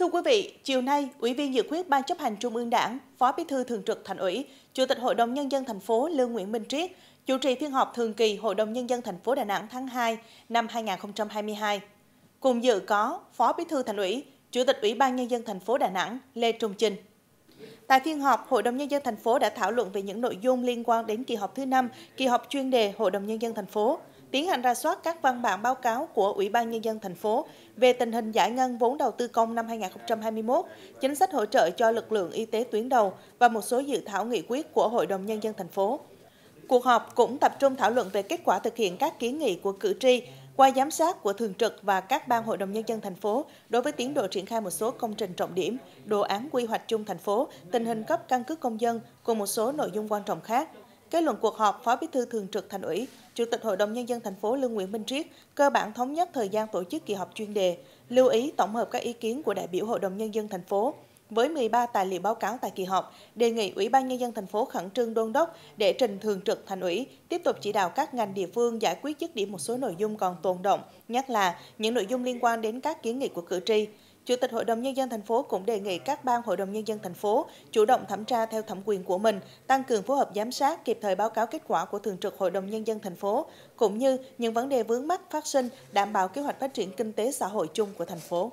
Thưa quý vị, chiều nay, Ủy viên Dự quyết Ban chấp hành Trung ương Đảng, Phó Bí thư Thường trực Thành ủy, Chủ tịch Hội đồng Nhân dân thành phố Lương Nguyễn Minh Triết chủ trì phiên họp thường kỳ Hội đồng Nhân dân thành phố Đà Nẵng tháng 2 năm 2022. Cùng dự có Phó Bí thư Thành ủy, Chủ tịch Ủy ban Nhân dân thành phố Đà Nẵng Lê Trung Trinh. Tại phiên họp, Hội đồng Nhân dân thành phố đã thảo luận về những nội dung liên quan đến kỳ họp thứ năm, kỳ họp chuyên đề Hội đồng Nhân dân thành phố tiến hành ra soát các văn bản báo cáo của Ủy ban Nhân dân thành phố về tình hình giải ngân vốn đầu tư công năm 2021, chính sách hỗ trợ cho lực lượng y tế tuyến đầu và một số dự thảo nghị quyết của Hội đồng Nhân dân thành phố. Cuộc họp cũng tập trung thảo luận về kết quả thực hiện các kiến nghị của cử tri qua giám sát của thường trực và các ban hội đồng nhân dân thành phố đối với tiến độ triển khai một số công trình trọng điểm, đồ án quy hoạch chung thành phố, tình hình cấp căn cước công dân cùng một số nội dung quan trọng khác. Kết luận cuộc họp, Phó Bí thư Thường trực Thành ủy, Chủ tịch Hội đồng nhân dân thành phố Lương Nguyễn Minh Triết cơ bản thống nhất thời gian tổ chức kỳ họp chuyên đề, lưu ý tổng hợp các ý kiến của đại biểu Hội đồng nhân dân thành phố. Với 13 tài liệu báo cáo tại kỳ họp, đề nghị Ủy ban nhân dân thành phố khẩn trương đôn đốc để trình thường trực thành ủy tiếp tục chỉ đạo các ngành địa phương giải quyết dứt điểm một số nội dung còn tồn động, nhất là những nội dung liên quan đến các kiến nghị của cử tri. Chủ tịch Hội đồng nhân dân thành phố cũng đề nghị các ban Hội đồng nhân dân thành phố chủ động thẩm tra theo thẩm quyền của mình, tăng cường phối hợp giám sát, kịp thời báo cáo kết quả của Thường trực Hội đồng nhân dân thành phố cũng như những vấn đề vướng mắc phát sinh, đảm bảo kế hoạch phát triển kinh tế xã hội chung của thành phố.